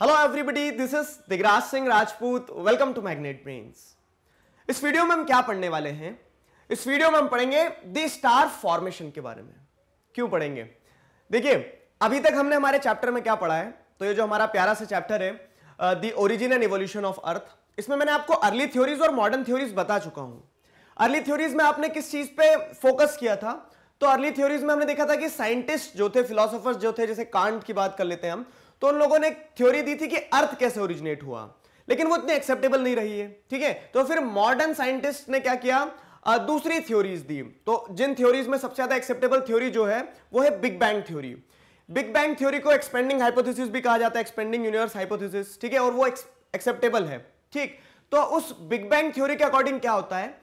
hello everybody this is Digraj Singh Rajput welcome to magnet brains इस video में हम क्या पढ़ने वाले हैं इस वीडियो में हम पढ़ेंगे द स्टार फॉर्मेशन के बारे में क्यों पढ़ेंगे देखिए अभी तक हमने हमारे चैप्टर में क्या पढ़ा है तो ये जो हमारा प्यारा सा चैप्टर है the origin and evolution of Earth इसमें मैंने आपको अर्ली थ्योरीज और मॉडर्न थ्योरीज बता चुका हूँ अर्ली थ्योरीज में आपने किस चीज पे फोकस किया था तो अर्ली थ्योरीज में हमने देखा था कि साइंटिस्ट जो थे फिलोसोफर्स जो थे जैसे कांट की बात कर लेते हैं हम तो उन लोगों ने थ्योरी दी थी कि अर्थ कैसे ओरिजिनेट हुआ लेकिन वो इतनी एक्सेप्टेबल नहीं रही है ठीक है तो फिर मॉडर्न साइंटिस्ट ने क्या किया दूसरी थ्योरीज दी तो जिन थ्योरीज में सबसे ज्यादा एक्सेप्टेबल थ्योरी जो है वो है big bang theory big bang theory को एक्सपेंडिंग हाइपोथेसिस भी कहा जाता है एक्सपेंडिंग यूनिवर्स हाइपोथेसिस ठीक है और वो एक्सेप्टेबल है ठीक तो उस बिग बैंग थ्योरी के अकॉर्डिंग क्या होता है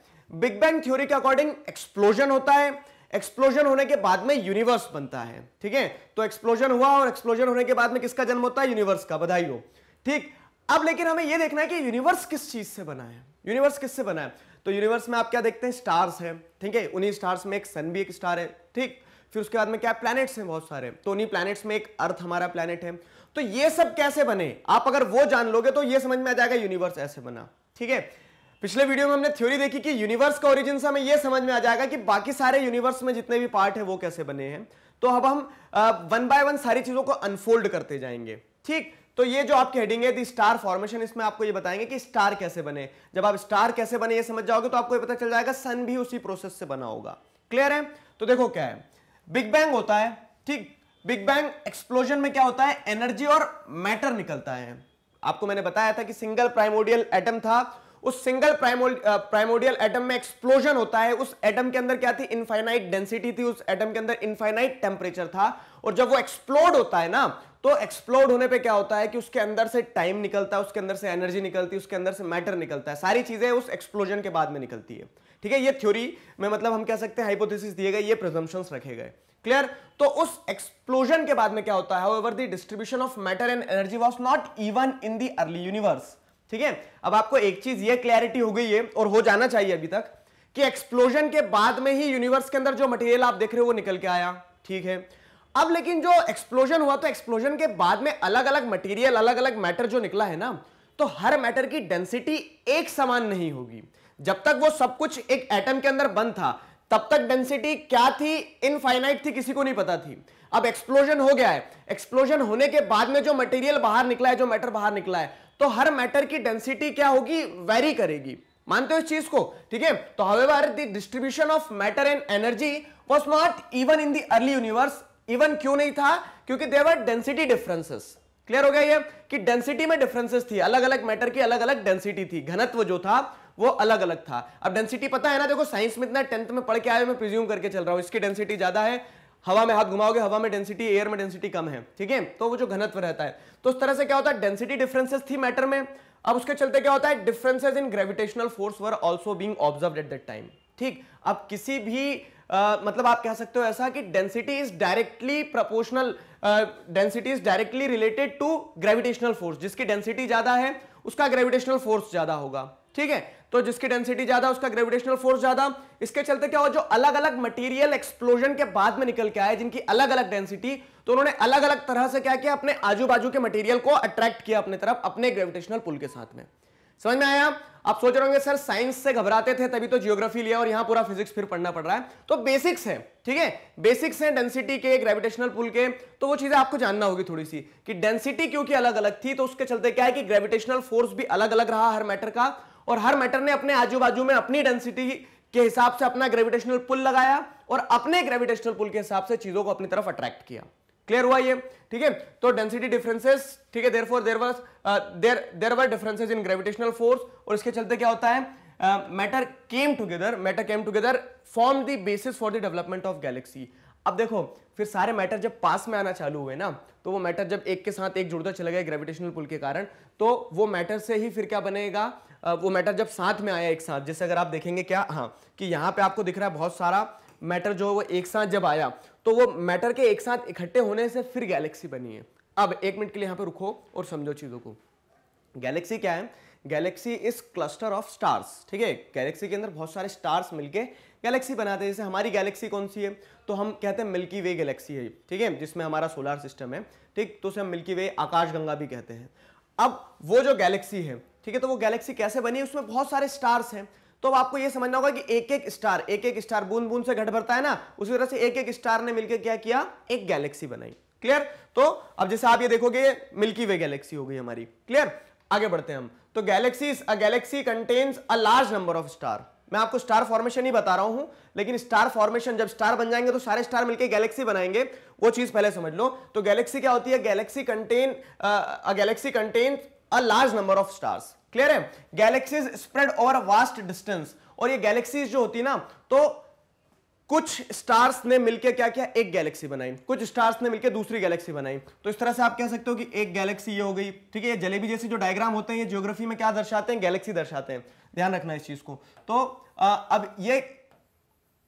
बिग बैंग थ्योरी के अकॉर्डिंग एक्सप्लोजन होता है एक्सप्लोजन होने के बाद में यूनिवर्स बनता है ठीक है तो एक्सप्लोजन हुआ और एक्सप्लोजन होने के बाद में किसका जन्म होता है यूनिवर्स का बधाई हो ठीक अब लेकिन हमें यह देखना है कि यूनिवर्स किस चीज से बना है यूनिवर्स किससे बना है तो यूनिवर्स में आप क्या देखते हैं स्टार्स हैं ठीक है उन्हीं स्टार्स में एक सन भी एक स्टार है ठीक फिर उसके बाद में क्या प्लैनेट्स हैं बहुत सारे तो उन्हीं प्लैनेट्स में एक अर्थ हमारा प्लैनेट है तो ये सब कैसे बने आप अगर वो जान लोगे तो ये समझ में आ जाएगा यूनिवर्स ऐसे बना ठीक है पिछले वीडियो में हमने थ्योरी देखी कि यूनिवर्स का ओरिजिन से हमें यह समझ में आ जाएगा कि बाकी सारे यूनिवर्स में जितने भी पार्ट है वो कैसे बने हैं तो अब हम वन बाय वन सारी चीजों को अनफोल्ड करते जाएंगे ठीक तो ये जो आपकी हेडिंग है दी स्टार फॉर्मेशन इसमें आपको ये बताएंगे कि स्टार कैसे बने जब आप स्टार कैसे बने ये समझ जाओगे तो आपको ये पता चल जाएगा सन भी उसी प्रोसेस से बना होगा क्लियर है तो देखो क्या है बिग बैंग होता है ठीक बिग बैंग एक्सप्लोजन में क्या होता है एनर्जी और मैटर निकलता है आपको मैंने बताया था कि सिंगल प्राइमोडियल एटम था उस सिंगल प्राइमोडियल एटम में एक्सप्लोजन होता है उस एटम के अंदर क्या थी इनफाइनाइट डेंसिटी थी उस एटम के अंदर इनफाइनाइट टेम्परेचर था और जब वो एक्सप्लोड होता है ना तो एक्सप्लोड होने पे क्या होता है कि उसके अंदर से टाइम निकलता है उसके अंदर से एनर्जी निकलती है उसके अंदर से मैटर निकलता है सारी चीजें उस एक्सप्लोजन के बाद में निकलती है ठीक है ये थ्योरी में मतलब हम कह सकते हैं हाइपोथेसिस दिए गए ये प्रजम्पशंस रखे गए क्लियर तो उस एक्सप्लोजन के बाद में क्या होता है distribution of matter and energy was not even in the early universe ठीक है अब आपको एक चीज ये क्लैरिटी हो गई है और हो जाना चाहिए अभी तक कि एक्सप्लोजन के बाद में ही यूनिवर्स के अंदर जो मटेरियल आप देख रहे हो वो निकल के आया ठीक है अब लेकिन जो एक्सप्लोजन हुआ तो एक्सप्लोजन के बाद में अलग अलग मटेरियल अलग अलग मैटर जो निकला है ना तो हर मैटर की डेंसिटी एक समान नहीं होगी जब तक वो सब कुछ एक एटम के अंदर बंद था तब तक डेंसिटी क्या थी इनफाइनाइट थी किसी को नहीं पता थी अब एक्सप्लोजन हो गया है एक्सप्लोजन होने के बाद में जो मटेरियल बाहर निकला है जो मैटर बाहर निकला है तो हर मैटर की डेंसिटी क्या होगी वेरी करेगी मानते हो इस चीज को ठीक है तो however the distribution of matter and energy was not even in the early universe even क्यों नहीं था क्योंकि देवर डेंसिटी डिफरेंसेस क्लियर हो गया ये कि डेंसिटी में डिफरेंसेस थी अलग अलग मैटर की अलग अलग डेंसिटी थी घनत्व जो था वो अलग अलग था अब डेंसिटी पता है ना देखो साइंस में इतना टेंथ में पढ़ के आए मैं प्रिज्यूम करके चल रहा हूं इसकी डेंसिटी ज्यादा है हवा में हाथ घुमाओगे हवा में डेंसिटी एयर में डेंसिटी कम है ठीक है तो वो जो घनत्व रहता है तो उस तरह से क्या होता है डेंसिटी डिफरेंसेस थी मैटर में अब उसके चलते क्या होता है differences in gravitational force were also being observed at that time ठीक अब किसी भी आ, मतलब आप कह सकते हो ऐसा कि density is directly proportional density is directly related to gravitational force जिसकी डेंसिटी ज्यादा है उसका ग्रेविटेशनल फोर्स ज्यादा होगा ठीक है तो जिसकी डेंसिटी ज्यादा उसका ग्रेविटेशनल फोर्स ज्यादा इसके चलते क्या हो जो अलग अलग मटेरियल एक्सप्लोजन के बाद में निकल के आए जिनकी अलग अलग डेंसिटी तो उन्होंने अलग अलग तरह से क्या किया अपने आजू बाजू के मटेरियल को अट्रैक्ट किया अपने तरफ अपने ग्रेविटेशनल पुल के साथ में समझ में आया आप सोच रहे होंगे सर साइंस से घबराते थे तभी तो जियोग्राफी लिया और यहां पूरा फिजिक्स फिर पढ़ना पड़ रहा है तो बेसिक्स है ठीक है बेसिक्स है डेंसिटी के ग्रेविटेशनल पुल के तो वो चीजें आपको जानना होगी थोड़ी सी कि डेंसिटी क्योंकि अलग अलग थी तो उसके चलते क्या है कि ग्रेविटेशनल फोर्स भी अलग अलग रहा हर मैटर का और हर मैटर ने अपने आजू बाजू में अपनी डेंसिटी के हिसाब से अपना ग्रेविटेशनल पुल लगाया और अपने ग्रेविटेशनल पुल के हिसाब से चीजों को अपनी तरफ अट्रैक्ट किया क्लियर हुआ ये ठीक है तो डेंसिटी डिफरेंसेस ठीक है therefore there was there there were differences in gravitational force और इसके चलते क्या होता है matter came together matter came together form the basis for the development of galaxy अब देखो फिर सारे मैटर जब पास में आना चालू हुए ना तो वो मैटर जब एक के साथ एक जुड़ता चले गए ग्रेविटेशनल पुल के कारण तो वो मैटर से ही फिर क्या बनेगा वो मैटर जब साथ में आया एक साथ जैसे अगर आप देखेंगे क्या हाँ कि यहाँ पे आपको दिख रहा है बहुत सारा मैटर जो वो एक साथ जब आया तो वो मैटर के एक साथ इकट्ठे होने से फिर गैलेक्सी बनी है अब एक मिनट के लिए यहाँ पे रुको और समझो चीज़ों को गैलेक्सी क्या है galaxy is cluster of stars ठीक है गैलेक्सी के अंदर बहुत सारे स्टार्स मिलके गैलेक्सी बनाते हैं जैसे हमारी गैलेक्सी कौन सी है तो हम कहते हैं मिल्की वे गैलेक्सी है ठीक है जिसमें हमारा सोलर सिस्टम है ठीक तो उसे हम मिल्की वे आकाश गंगा भी कहते हैं अब वो जो गैलेक्सी है ठीक है तो वो गैलेक्सी कैसे बनी है उसमें बहुत सारे स्टार्स हैं तो अब आपको ये समझना होगा कि एक एक स्टार एक एक स्टार बूंद बूंद से घट भरता है ना उसी तरह से एक एक स्टार ने मिलकर क्या किया एक गैलेक्सी बनाई क्लियर तो अब जैसे आप ये देखोगे मिल्की वे गैलेक्सी हो गई हमारी क्लियर आगे बढ़ते हैं हम तो galaxies a galaxy contains a large number of star मैं आपको स्टार फॉर्मेशन ही बता रहा हूं लेकिन स्टार फॉर्मेशन जब स्टार बन जाएंगे तो सारे स्टार मिलकर गैलेक्सी बनाएंगे वो चीज पहले समझ लो तो गैलेक्सी क्या होती है galaxy contain a galaxy contain a large number of stars clear है galaxies spread over vast distance और ये गैलेक्सीज जो होती है ना तो कुछ स्टार्स ने मिलकर क्या किया एक गैलेक्सी बनाई कुछ स्टार्स ने मिलकर दूसरी गैलेक्सी बनाई तो इस तरह से आप कह सकते हो कि एक गैलेक्सी ये हो गई ठीक है ये जलेबी जैसे जो डायग्राम होते हैं ये ज्योग्राफी में क्या दर्शाते हैं गैलेक्सी दर्शाते हैं ध्यान रखना इस चीज को तो आ, अब ये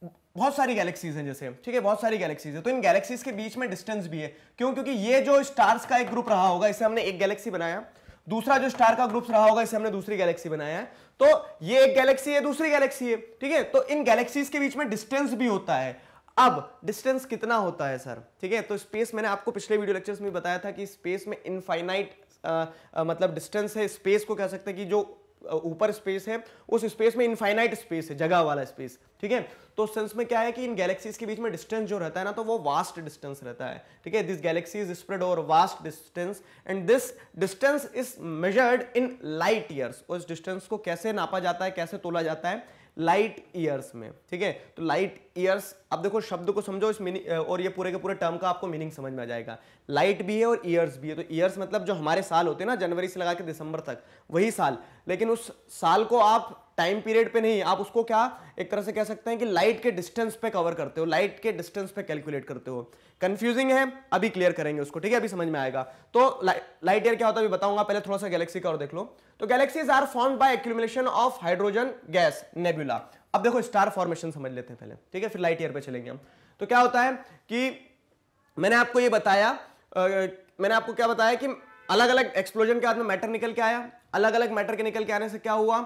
बहुत सारी गैलेक्सीज हैं जैसे ठीक है बहुत सारी गैलेक्सीज है तो इन गैलेक्सीज के बीच में डिस्टेंस भी है क्यों क्योंकि ये जो स्टार्स का एक ग्रुप रहा होगा इसे हमने एक गैलेक्सी बनाया दूसरा जो स्टार का ग्रुप्स रहा होगा इसे हमने दूसरी गैलेक्सी बनाया है तो ये एक गैलेक्सी है दूसरी गैलेक्सी है ठीक है तो इन गैलेक्सीज के बीच में डिस्टेंस भी होता है अब डिस्टेंस कितना होता है सर ठीक है तो स्पेस मैंने आपको पिछले वीडियो लेक्चर्स में बताया था कि स्पेस में इनफाइनाइट मतलब डिस्टेंस है स्पेस को कह सकते हैं कि जो ऊपर स्पेस है उस स्पेस में इनफाइनाइट स्पेस है जगह वाला स्पेस ठीक है तो सेंस में क्या है कि इन गैलेक्सीज के बीच में डिस्टेंस जो रहता है ना तो वो वास्ट डिस्टेंस रहता है ठीक है this galaxy is spread over vast distance and this distance is measured in light years उस डिस्टेंस को कैसे नापा जाता है कैसे तोला जाता है लाइट ईयर्स में ठीक है तो लाइट ईयर्स अब देखो शब्द को समझो इस मीनिंग और ये पूरे के पूरे टर्म का आपको मीनिंग समझ में आ जाएगा लाइट भी है और ईयर्स भी है तो ईयर्स मतलब जो हमारे साल होते हैं ना जनवरी से लगा के दिसंबर तक वही साल लेकिन उस साल को आप टाइम पीरियड पे नहीं आप उसको क्या एक तरह से कह सकते हैं कि लाइट के डिस्टेंस पे कवर करते हो लाइट के डिस्टेंस पे कैलकुलेट करते हो कंफ्यूजिंग है अभी क्लियर करेंगे उसको ठीक है अभी समझ में आएगा तो लाइट ईयर क्या होता है बताऊंगा पहले थोड़ा सा गैलेक्सी का और देख लो तो galaxies are form by accumulation of hydrogen gas nebula अब देखो स्टार फॉर्मेशन समझ लेते हैं पहले ठीक है फिर लाइट ईयर पर चलेंगे हम तो क्या होता है कि मैंने आपको ये बताया आ, मैंने आपको क्या बताया कि अलग अलग एक्सप्लोजन के बाद में मैटर निकल के आया अलग अलग मैटर के निकल के आने से क्या हुआ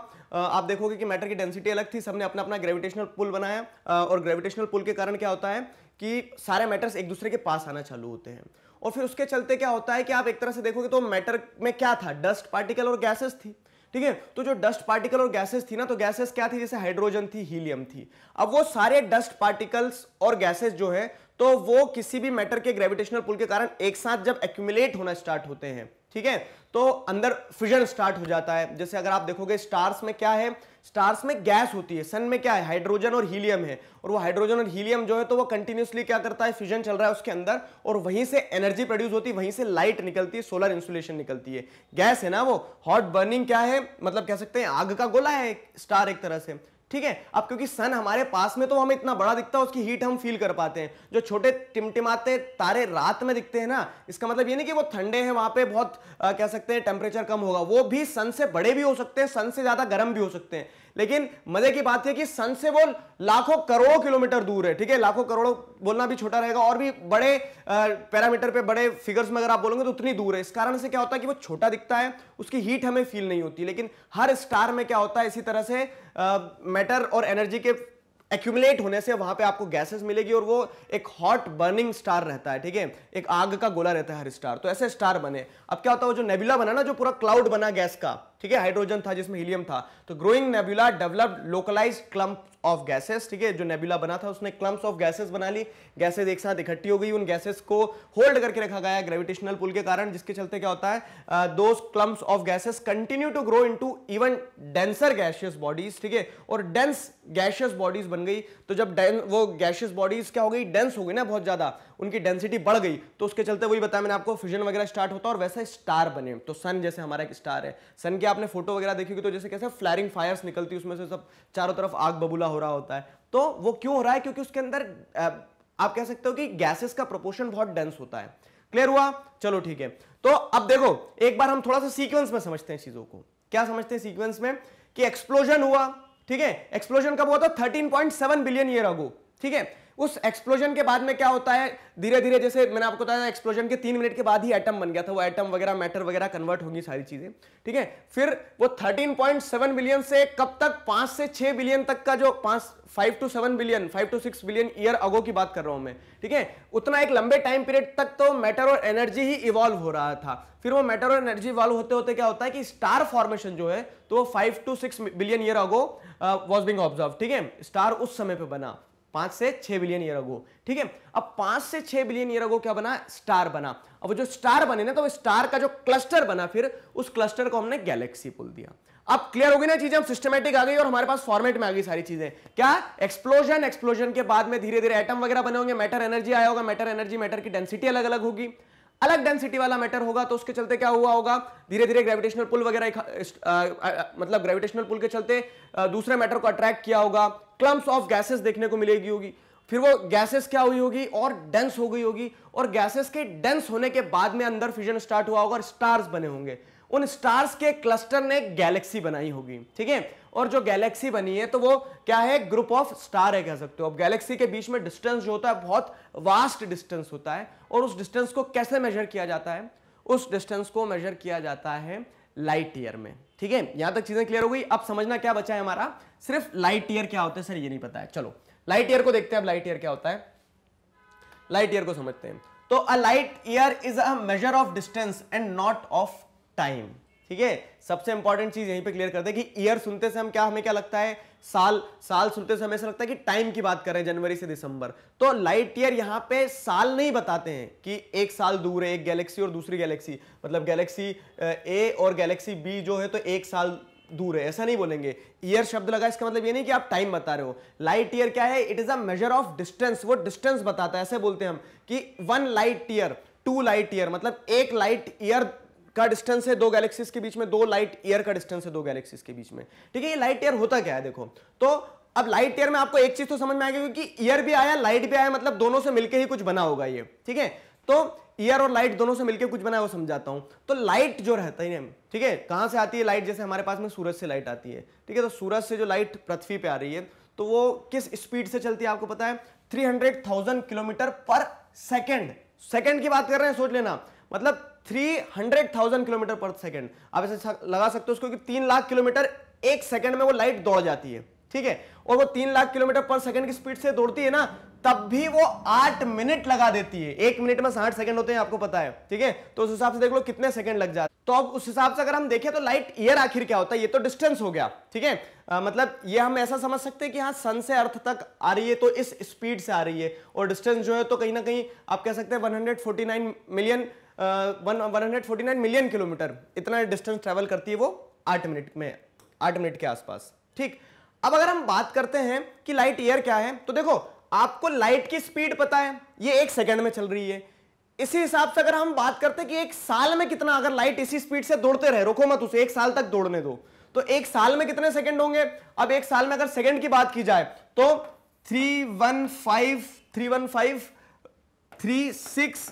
आप देखोगे कि मैटर की डेंसिटी अलग थी सबने अपना अपना ग्रेविटेशनल पुल बनाया और ग्रेविटेशनल पुल के कारण क्या होता है कि सारे मैटर्स एक दूसरे के पास आना चालू होते हैं और फिर उसके चलते क्या होता है कि आप एक तरह से देखोगे तो मैटर में क्या था डस्ट पार्टिकल और गैसेस थी ठीक है तो जो डस्ट पार्टिकल और गैसेस थी ना तो गैसेस क्या थी जैसे हाइड्रोजन थी हीलियम थी अब वो सारे डस्ट पार्टिकल्स और गैसेस जो है तो वो किसी भी मैटर के ग्रेविटेशनल पुल के कारण एक साथ जब एक्यूमुलेट होना स्टार्ट होते हैं ठीक है तो अंदर फिजन स्टार्ट हो जाता है जैसे अगर आप देखोगे स्टार्स में क्या है स्टार्स में गैस होती है सन में क्या है हाइड्रोजन और हीलियम है और वो हाइड्रोजन और हीलियम जो है तो वो कंटिन्यूसली क्या करता है फ्यूजन चल रहा है उसके अंदर और वहीं से एनर्जी प्रोड्यूस होती है वहीं से लाइट निकलती है सोलर इंसुलेशन निकलती है गैस है ना वो हॉट बर्निंग क्या है मतलब कह सकते हैं आग का गोला है स्टार एक तरह से ठीक है अब क्योंकि सन हमारे पास में तो हमें इतना बड़ा दिखता है उसकी हीट हम फील कर पाते हैं जो छोटे टिमटिमाते तारे रात में दिखते हैं ना इसका मतलब ये नहीं कि वो ठंडे हैं वहां पे बहुत आ, कह सकते हैं टेम्परेचर कम होगा वो भी सन से बड़े भी हो सकते हैं सन से ज्यादा गर्म भी हो सकते हैं लेकिन मजे की बात है कि सन से वो लाखों करोड़ों किलोमीटर दूर है ठीक है लाखों करोड़ों बोलना भी छोटा रहेगा और भी बड़े पैरामीटर पे बड़े फिगर्स में अगर आप बोलोगे तो उतनी दूर है इस कारण से क्या होता है कि वो छोटा दिखता है उसकी हीट हमें फील नहीं होती लेकिन हर स्टार में क्या होता है इसी तरह से मैटर और एनर्जी के एक्यूमुलेट होने से वहां पे आपको गैसेस मिलेगी और वो एक हॉट बर्निंग स्टार रहता है ठीक है एक आग का गोला रहता है हर स्टार तो ऐसे स्टार बने अब क्या होता है वो जो नेबुला बना ना जो पूरा क्लाउड बना गैस का ठीक है हाइड्रोजन था जिसमें हीलियम था तो growing nebula developed localise clump of gases ठीक है जो नेबुला बना था उसने क्लम्स ऑफ गैसेस बना ली गैसेस एक साथ इकट्ठी हो गई उन गैसेस को होल्ड करके रखा गया ग्रेविटेशनल पुल के कारण जिसके चलते क्या होता है दो clumps of gases continue to grow into even denser gaseous bodies ठीक है और डेंस गैशियस बॉडीज बन गई तो जब वो गैशियस बॉडीज क्या हो गई डेंस हो गई ना बहुत ज्यादा उनकी डेंसिटी बढ़ गई तो उसके चलते वही बताया मैंने आपको फ्यूजन वगैरह स्टार्ट होता है और वैसा स्टार बने तो सन जैसे हमारा एक स्टार है सन की आपने फोटो वगैरह देखी तो जैसे कैसे फ्लैरिंग फायर्स निकलती उसमें से सब चारों तरफ आग बबूला हो रहा होता है तो वो क्यों हो रहा है क्योंकि उसके अंदर आप कह सकते हो कि गैसेस का प्रोपोर्शन बहुत डेंस होता है क्लियर हुआ चलो ठीक है तो अब देखो एक बार हम थोड़ा सा सीक्वेंस में समझते हैं चीजों को क्या समझते हैं सीक्वेंस में कि एक्सप्लोजन हुआ ठीक है एक्सप्लोजन कब हुआ था 13.7 बिलियन ईयर अगो ठीक है उस एक्सप्लोजन के बाद में क्या होता है धीरे धीरे जैसे मैंने आपको बताया एक्सप्लोजन के तीन मिनट के बाद ही एटम बन गया था वो एटम वगैरह मैटर वगैरह कन्वर्ट होंगी सारी चीजें ठीक है फिर वो 13.7 बिलियन से कब तक पांच से छह बिलियन तक का जो पांच five to seven billion five to six billion year ago की बात कर रहा हूं मैं ठीक है उतना एक लंबे टाइम पीरियड तक तो मैटर और एनर्जी ही इवॉल्व हो रहा था फिर वो मैटर और एनर्जी इवॉल्व होते होते क्या होता है कि स्टार फॉर्मेशन जो है तो five to six billion year ago was being observe ठीक है स्टार उस समय पर बना पांच से छह बिलियन ईयर अगो ठीक है अब पांच से छह बिलियन ईयर अगो क्या बना स्टार बना अब वो जो स्टार बने ना तो स्टार का जो क्लस्टर बना फिर उस क्लस्टर को हमने गैलेक्सी बोल दिया अब क्लियर हो गई ना चीजें हम सिस्टमेटिक आ गई और हमारे पास फॉर्मेट में आ गई सारी चीजें क्या एक्सप्लोजन एक्सप्लोजन के बाद में धीरे धीरे एटम वगैरह बने होंगे मैटर एनर्जी आया होगा मैटर एनर्जी मैटर की डेंसिटी अलग अलग होगी अलग डेंसिटी वाला मैटर होगा तो उसके चलते क्या हुआ होगा धीरे धीरे ग्रेविटेशनल पुल वगैरह मतलब ग्रेविटेशनल पुल के चलते दूसरे मैटर को अट्रैक्ट किया होगा क्लम्स ऑफ गैसेस देखने को मिलेगी होगी फिर वो गैसेस क्या हुई होगी और डेंस हो गई होगी और गैसेस के डेंस होने के बाद में अंदर फ्यूजन स्टार्ट हुआ होगा और स्टार्स बने होंगे उन स्टार्स के क्लस्टर ने गैलेक्सी बनाई होगी ठीक है और जो गैलेक्सी बनी है तो वो क्या है ग्रुप ऑफ स्टार है कह सकते हो अब गैलेक्सी के बीच में डिस्टेंस जो होता है बहुत वास्ट डिस्टेंस होता है और उस डिस्टेंस को कैसे मेजर किया जाता है उस डिस्टेंस को मेजर किया जाता है लाइट ईयर में ठीक है यहां तक चीजें क्लियर हो गई अब समझना क्या बचा है हमारा सिर्फ लाइट ईयर क्या होता है सर ये नहीं पता है चलो लाइट ईयर को देखते हैं अब लाइट ईयर क्या होता है लाइट ईयर को समझते हैं तो a light year is a measure of distance and not of time ठीक है सबसे इंपॉर्टेंट चीज यहीं पे क्लियर करते हैं कि ईयर सुनते से हम क्या हमें क्या लगता है साल साल सुनते से हमें ऐसा लगता है कि टाइम की बात कर रहे हैं जनवरी से दिसंबर तो लाइट ईयर यहाँ पे साल नहीं बताते हैं कि एक साल दूर है एक गैलेक्सी और दूसरी गैलेक्सी मतलब गैलेक्सी ए और गैलेक्सी बी जो है तो एक साल दूर है ऐसा नहीं बोलेंगे ईयर शब्द लगा इसका मतलब ये नहीं कि आप टाइम बता रहे हो लाइट ईयर क्या है it is a measure of distance वो डिस्टेंस बताता है ऐसे बोलते हैं हम कि one light year two light year मतलब एक लाइट ईयर का डिस्टेंस है दो गैलेक्सीज के बीच में दो लाइट ईयर का डिस्टेंस है दो गैलेक्सीज के बीच में ठीक है ये लाइट ईयर होता क्या है देखो तो अब लाइट ईयर में आपको एक चीज तो समझ में आएगी क्योंकि ईयर भी आया लाइट भी आया मतलब दोनों से मिलकर ही कुछ बना होगा ये ठीक है तो ईयर और लाइट दोनों से मिलकर कुछ बनाया वो समझाता हूं तो लाइट जो रहता है ठीक है कहां से आती है लाइट जैसे हमारे पास में सूरज से लाइट आती है ठीक है तो सूरज से जो लाइट पृथ्वी पे आ रही है तो वो किस स्पीड से चलती है आपको पता है thousand kilometre per second second की बात कर रहे हैं सोच लेना मतलब 300,000 किलोमीटर पर सेकेंड आप ऐसे लगा सकते हो उसको कि तीन लाख किलोमीटर एक सेकंड में वो लाइट दौड़ जाती है ठीक है और वो तीन लाख किलोमीटर पर सेकंड की स्पीड से दौड़ती है ना तब भी वो आठ मिनट लगा देती है एक मिनट में साठ सेकंड होते हैं आपको पता है ठीक है तो उस हिसाब से देख लो कितने सेकंड लग जाते तो अब उस हिसाब से अगर हम देखें तो लाइट ईयर आखिर क्या होता है ये तो डिस्टेंस हो गया ठीक है मतलब ये हम ऐसा समझ सकते हैं कि हाँ सन से अर्थ तक आ रही है तो इस स्पीड से आ रही है और डिस्टेंस जो है तो कहीं ना कहीं आप कह सकते हैं वन मिलियन 149 मिलियन किलोमीटर इतना डिस्टेंस ट्रेवल करती है वो आठ मिनट में आठ मिनट के आसपास ठीक अब अगर हम बात करते हैं कि लाइट ईयर क्या है तो देखो आपको लाइट की स्पीड पता है ये एक सेकंड में चल रही है इसी हिसाब से अगर हम बात करते हैं कि एक साल में कितना अगर लाइट इसी स्पीड से दौड़ते रहे रोको मत उसे एक साल तक दौड़ने दो तो एक साल में कितने सेकंड होंगे अब एक साल में अगर सेकंड की बात की जाए तो three one five three one five three six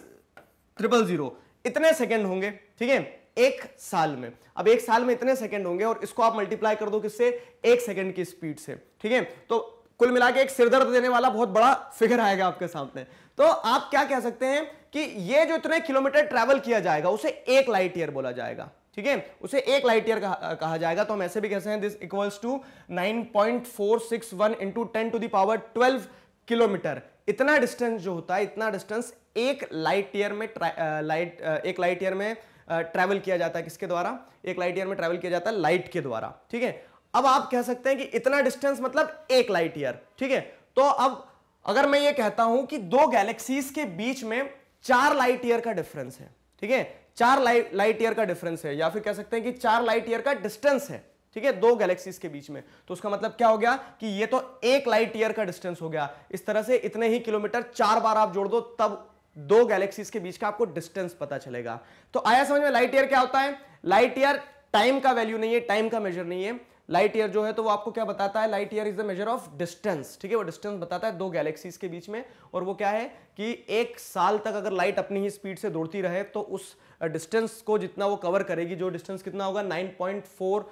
triple zero इतने सेकेंड होंगे ठीक है एक साल में अब एक साल में इतने सेकेंड होंगे और इसको आप मल्टीप्लाई कर दो किससे एक सेकेंड की स्पीड से ठीक है तो कुल मिला के एक सिरदर्द देने वाला बहुत बड़ा फिगर आएगा आपके सामने तो आप क्या कह सकते हैं कि ये जो इतने किलोमीटर ट्रैवल किया जाएगा उसे एक लाइट ईयर बोला जाएगा ठीक है उसे एक लाइट ईयर कहा जाएगा तो हम ऐसे भी कह सकते हैं this equals to 9.461 point four six one into ten to the power twelve kilometre इतना डिस्टेंस जो होता है इतना डिस्टेंस एक लाइट ईयर में लाइट एक लाइट ईयर में ट्रैवल किया जाता है किसके द्वारा एक लाइट ईयर में ट्रैवल किया जाता है लाइट के द्वारा ठीक है अब आप कह सकते हैं कि इतना डिस्टेंस मतलब एक लाइट ईयर ठीक है तो अब अगर मैं ये कहता हूं कि दो गैलेक्सीज के बीच में चार लाइट ईयर का डिफरेंस है ठीक है चार लाइट लाइट ईयर का डिफरेंस है या फिर कह सकते हैं कि चार लाइट ईयर का डिस्टेंस है ठीक है दो गैलेक्सीज के बीच में तो उसका मतलब क्या हो गया कि ये तो एक लाइट ईयर का डिस्टेंस हो गया इस तरह से इतने ही किलोमीटर चार बार आप जोड़ दो तब दो गैलेक्सीज के बीच का आपको डिस्टेंस पता चलेगा तो आया समझ में लाइट ईयर क्या होता है लाइट ईयर टाइम का वैल्यू नहीं है टाइम का मेजर नहीं है लाइट ईयर जो है तो वो आपको क्या बताता है light year is the measure of distance ठीक है वो डिस्टेंस बताता है दो गैलेक्सीज के बीच में और वो क्या है कि एक साल तक अगर लाइट अपनी ही स्पीड से दौड़ती रहे तो उस डिस्टेंस को जितना वो कवर करेगी जो डिस्टेंस कितना होगा 9.461 point four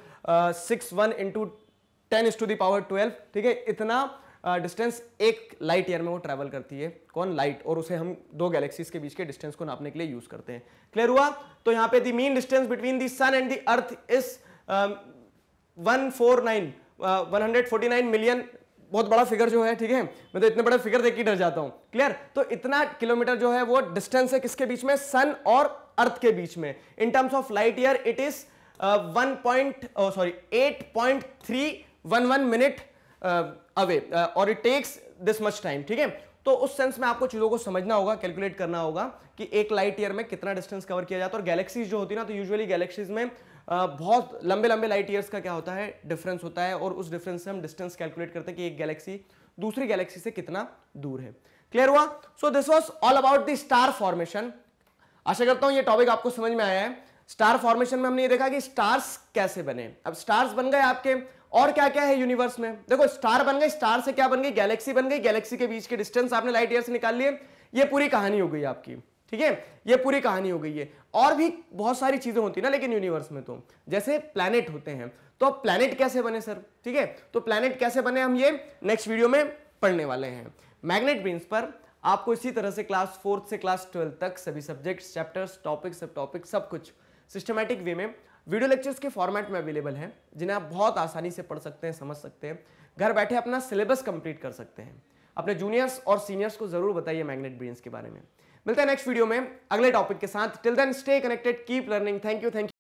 six one into ten is to the power twelve ठीक है इतना डिस्टेंस एक लाइट ईयर में वो ट्रैवल करती है कौन लाइट और उसे हम दो गैलेक्सीज के बीच के डिस्टेंस को नापने के लिए यूज करते हैं क्लियर हुआ तो यहाँ पे the mean distance between the sun and the earth is one four nine one hundred forty nine million बहुत बड़ा फिगर जो है ठीक है मैं तो इतने बड़े फिगर देख के डर जाता हूँ क्लियर तो इतना किलोमीटर जो है वो डिस्टेंस है किसके बीच में सन और अर्थ के बीच में in terms of light year it is one point sorry eight point three one one minute away और it takes this much time ठीक है तो उस सेंस में आपको चीज़ों को समझना होगा कैलकुलेट करना होगा कि एक लाइट ईयर में कितना डिस्टेंस कवर किया जाता है और गैलेक्सीज जो होती है ना तो यूजुअली गैलेक्सीज में बहुत लंबे लंबे लाइट ईयर्स का क्या होता है डिफरेंस होता है और उस डिफरेंस से हम डिस्टेंस कैलकुलेट करते हैं कि एक गैलेक्सी दूसरी गैलेक्सी से कितना दूर है क्लियर हुआ so this was all about the star formation आशा करता हूं यह टॉपिक आपको समझ में आया है स्टार फॉर्मेशन में हमने ये देखा कि स्टार्स कैसे बने अब स्टार्स बन गए आपके और क्या क्या है यूनिवर्स में देखो स्टार बन गए स्टार से क्या बन गई गैलेक्सी बन गई गैलेक्सी के बीच के डिस्टेंस आपने लाइट ईयर से निकाल लिए ये पूरी कहानी हो गई आपकी ठीक है ये पूरी कहानी हो गई है और भी बहुत सारी चीजें होती है ना लेकिन यूनिवर्स में तो जैसे प्लैनेट होते हैं तो अब प्लैनेट कैसे बने सर ठीक है तो प्लैनेट कैसे बने हम ये नेक्स्ट वीडियो में पढ़ने वाले हैं मैग्नेट बीन्स पर आपको इसी तरह से क्लास फोर्थ से क्लास ट्वेल्थ तक सभी subjects chapters topic subtopic सब कुछ सिस्टमेटिक वे में वीडियो लेक्चर्स के फॉर्मेट में अवेलेबल हैं जिन्हें आप बहुत आसानी से पढ़ सकते हैं समझ सकते हैं घर बैठे अपना सिलेबस कंप्लीट कर सकते हैं अपने जूनियर्स और सीनियर्स को जरूर बताइए मैग्नेट ब्रेन्स के बारे में मिलते हैं नेक्स्ट वीडियो में अगले टॉपिक के साथ till then stay connected keep learning thank you thank you